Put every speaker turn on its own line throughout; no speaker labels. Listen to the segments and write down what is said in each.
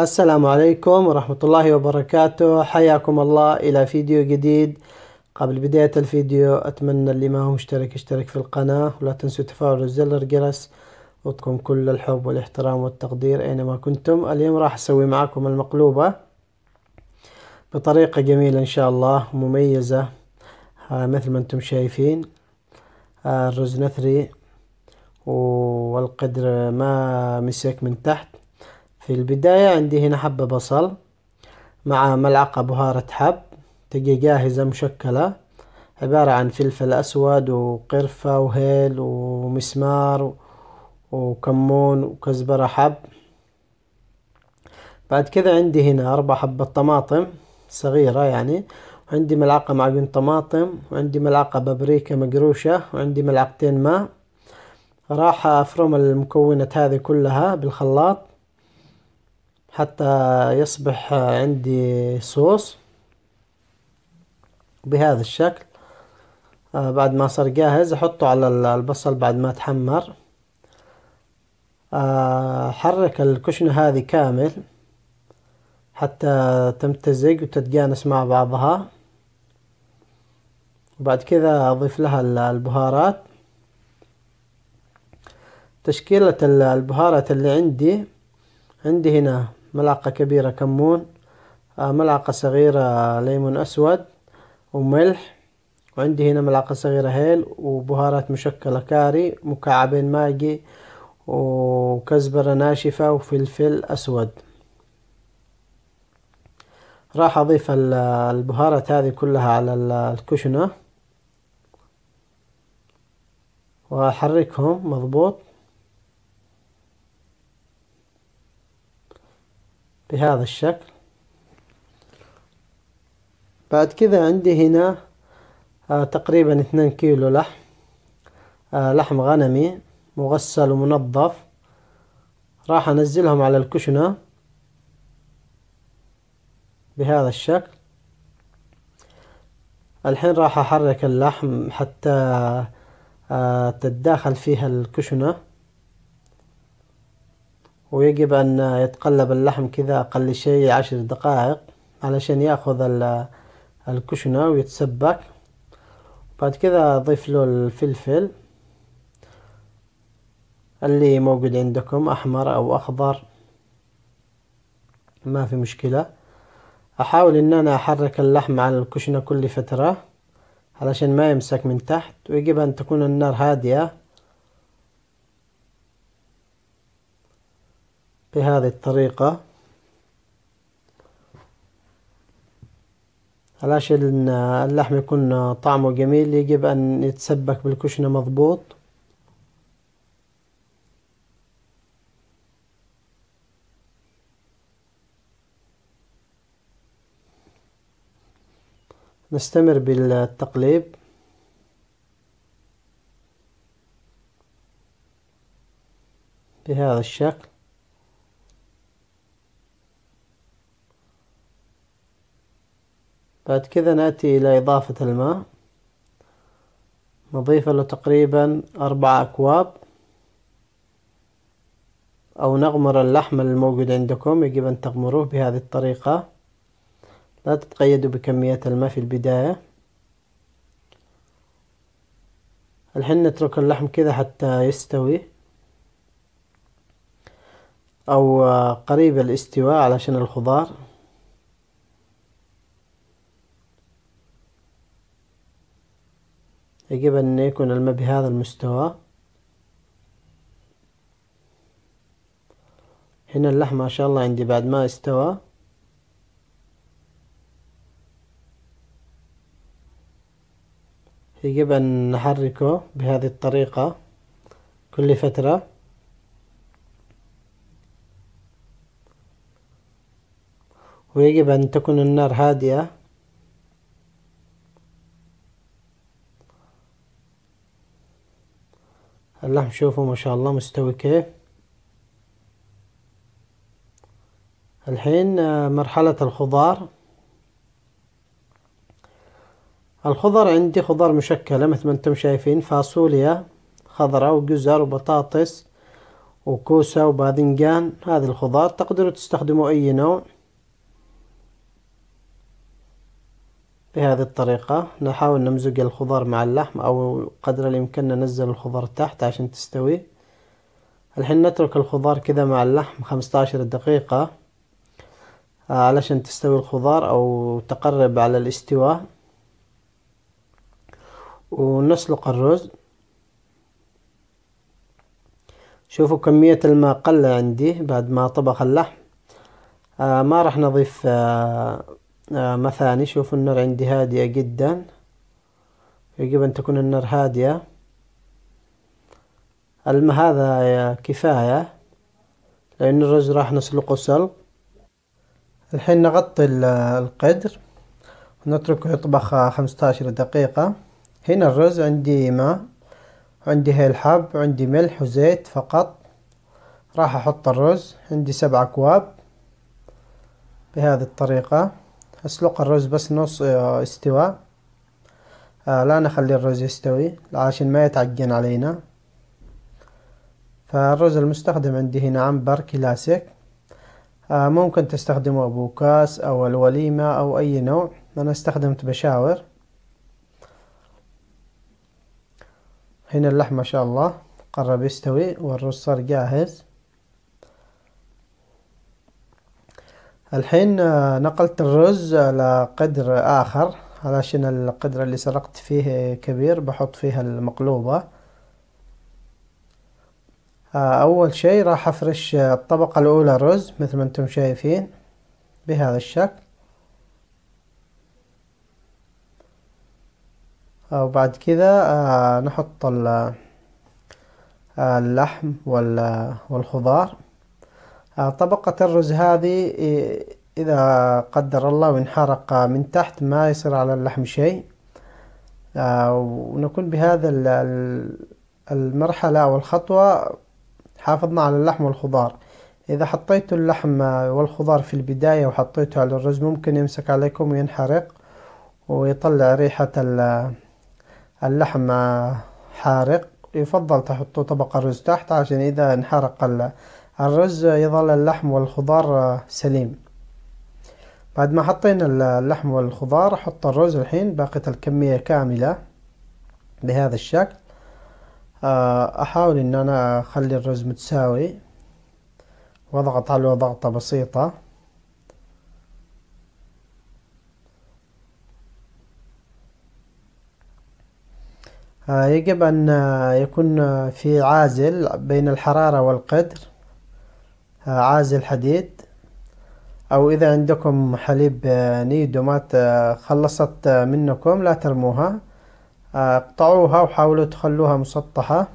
السلام عليكم ورحمة الله وبركاته حياكم الله إلى فيديو جديد قبل بداية الفيديو أتمنى اللي ما هو مشترك يشترك في القناة ولا تنسوا تفعلوا زر الجرس وتكم كل الحب والاحترام والتقدير أينما كنتم اليوم راح أسوي معكم المقلوبة بطريقة جميلة إن شاء الله مميزة آه، مثل ما أنتم شايفين آه، الرز نثري والقدر ما مسك من تحت في البداية عندي هنا حبة بصل مع ملعقة بهارة حب تجي جاهزة مشكلة عبارة عن فلفل أسود وقرفة وهيل ومسمار وكمون وكزبرة حب بعد كذا عندي هنا أربع حبة طماطم صغيرة يعني وعندي ملعقة معجون طماطم وعندي ملعقة بابريكا مقروشة وعندي ملعقتين ماء راح أفرم المكونات هذه كلها بالخلاط حتى يصبح عندي صوص بهذا الشكل آه، بعد ما صار جاهز احطه على البصل بعد ما تحمر احرك آه، الكشنة هذه كامل حتى تمتزج وتتجانس مع بعضها وبعد كذا أضيف لها البهارات تشكيلة البهارات اللي عندي عندي هنا ملعقة كبيرة كمون آه، ملعقة صغيرة ليمون أسود وملح وعندي هنا ملعقة صغيرة هيل وبهارات مشكلة كاري مكعبين ماجي وكزبرة ناشفة وفلفل أسود راح أضيف البهارات هذه كلها على الكشنة وأحركهم مضبوط بهذا الشكل بعد كذا عندي هنا آه تقريبا اثنين كيلو لحم آه لحم غنمي مغسل ومنظف راح انزلهم على الكشنة بهذا الشكل الحين راح احرك اللحم حتى آه تتداخل فيها الكشنة ويجب أن يتقلب اللحم كذا أقل شيء عشر دقائق علشان يأخذ الكشنة ويتسبك بعد كذا أضيف له الفلفل اللي موجود عندكم أحمر أو أخضر ما في مشكلة أحاول إن أنا أحرك اللحم على الكشنة كل فترة علشان ما يمسك من تحت ويجب أن تكون النار هادئة بهذه الطريقة علشان اللحم يكون طعمه جميل يجب أن يتسبك بالكشنة مظبوط نستمر بالتقليب بهذا الشكل بعد كذا نأتي إلى إضافة الماء نضيف له تقريبا أربع أكواب أو نغمر اللحم الموجود عندكم يجب أن تغمروه بهذه الطريقة لا تتقيدوا بكمية الماء في البداية الحين نترك اللحم كذا حتى يستوي أو قريب الاستواء علشان الخضار يجب أن يكون الماء بهذا المستوى هنا اللحم ما شاء الله عندي بعد ما استوى يجب أن نحركه بهذه الطريقة كل فترة ويجب أن تكون النار هادئة اللحم شوفوا ما شاء الله مستوي كيف الحين آه، مرحلة الخضار الخضر عندي خضار مشكلة مثل ما انتم شايفين فاصوليا خضرة وجزر وبطاطس وكوسة وباذنجان هذه الخضار تقدروا تستخدموا أي نوع بهذه الطريقة نحاول نمزج الخضار مع اللحم أو قدر الإمكان ننزل الخضار تحت عشان تستوي الحين نترك الخضار كذا مع اللحم خمسة عشر دقيقة آه، علشان تستوي الخضار أو تقرب على الاستواء ونسلق الرز شوفوا كمية الماء قل عندي بعد ما طبخ اللحم آه ما راح نضيف آه آه، مثاني شوفوا النار عندي هادية جدا يجب أن تكون النار هادية الماء هذا كفاية لأن الرز راح نسلقه سلق الحين نغطي القدر ونتركه يطبخ خمسة دقيقة هنا الرز عندي ماء عندي هي الحب عندي ملح وزيت فقط راح أحط الرز عندي سبع أكواب بهذه الطريقة هسلق الرز بس نص آه، استواء آه، لا نخلي الرز يستوي عشان ما يتعجن علينا فالرز المستخدم عندي هنا عنبر كلاسيك آه، ممكن تستخدمه أبو كاس او الوليمة او اي نوع انا استخدمت بشاور هنا اللحم ما شاء الله قرب يستوي والرز صار جاهز الحين آه، نقلت الرز على قدر آخر علشان القدر اللي سرقت فيه كبير بحط فيها المقلوبة آه، أول شي راح أفرش الطبقة الأولى رز مثل ما أنتم شايفين بهذا الشكل آه، وبعد كذا نحط اللحم والخضار آه، طبقة الرز هذه إيه، إذا قدر الله وانحرق من تحت ما يصير على اللحم شيء آه، ونكون بهذا المرحلة أو الخطوة حافظنا على اللحم والخضار إذا حطيت اللحم آه، والخضار في البداية وحطيته على الرز ممكن يمسك عليكم وينحرق ويطلع ريحة اللحم حارق يفضل تحطوا طبقة رز تحت عشان إذا انحرق الرز يظل اللحم والخضار آه، سليم بعد ما حطينا اللحم والخضار احط الرز الحين باقية الكمية كاملة بهذا الشكل آه، احاول ان انا اخلي الرز متساوي واضغط عليه ضغطة بسيطة آه، يجب أن يكون في عازل بين الحرارة والقدر عازل حديد او اذا عندكم حليب آه، نيدو ما آه، خلصت آه، منكم لا ترموها اقطعوها وحاولوا تخلوها مسطحة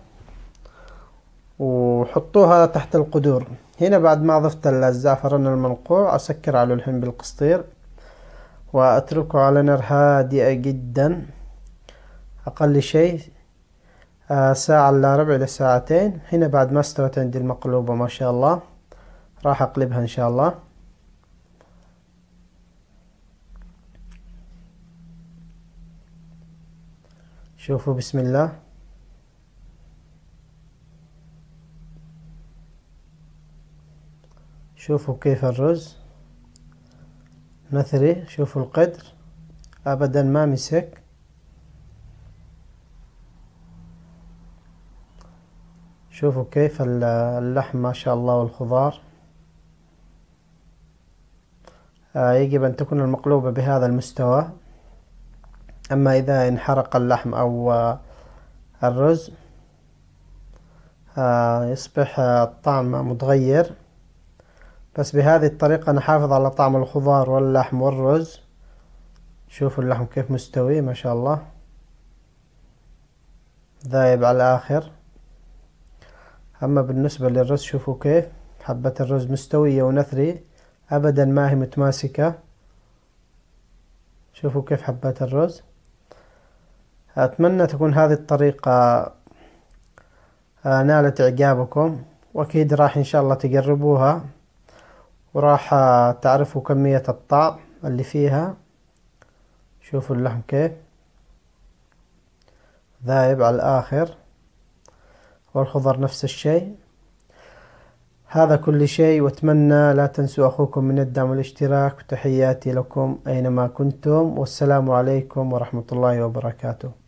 وحطوها تحت القدور هنا بعد ما ضفت الزعفران المنقوع اسكر عليه الحين بالقسطير واتركه على نار هادئة جدا اقل شيء ساعة الا ربع لساعتين هنا بعد ما استوت عندي المقلوبة ما شاء الله راح اقلبها ان شاء الله شوفوا بسم الله شوفوا كيف الرز مثري شوفوا القدر ابدا ما مسك شوفوا كيف اللحم ما شاء الله والخضار آه، يجب أن تكون المقلوبة بهذا المستوى أما إذا انحرق اللحم أو آه، الرز آه، يصبح الطعم متغير بس بهذه الطريقة نحافظ على طعم الخضار واللحم والرز شوفوا اللحم كيف مستوي ما شاء الله ذايب على الآخر أما بالنسبة للرز شوفوا كيف حبة الرز مستوية ونثري أبدا ما هي متماسكة شوفوا كيف حبات الرز أتمنى تكون هذه الطريقة آه، نالت إعجابكم وأكيد راح إن شاء الله تجربوها وراح آه، تعرفوا كمية الطعم اللي فيها شوفوا اللحم كيف ذايب على الآخر والخضر نفس الشيء هذا كل شيء واتمنى لا تنسوا أخوكم من الدعم والاشتراك وتحياتي لكم أينما كنتم والسلام عليكم ورحمة الله وبركاته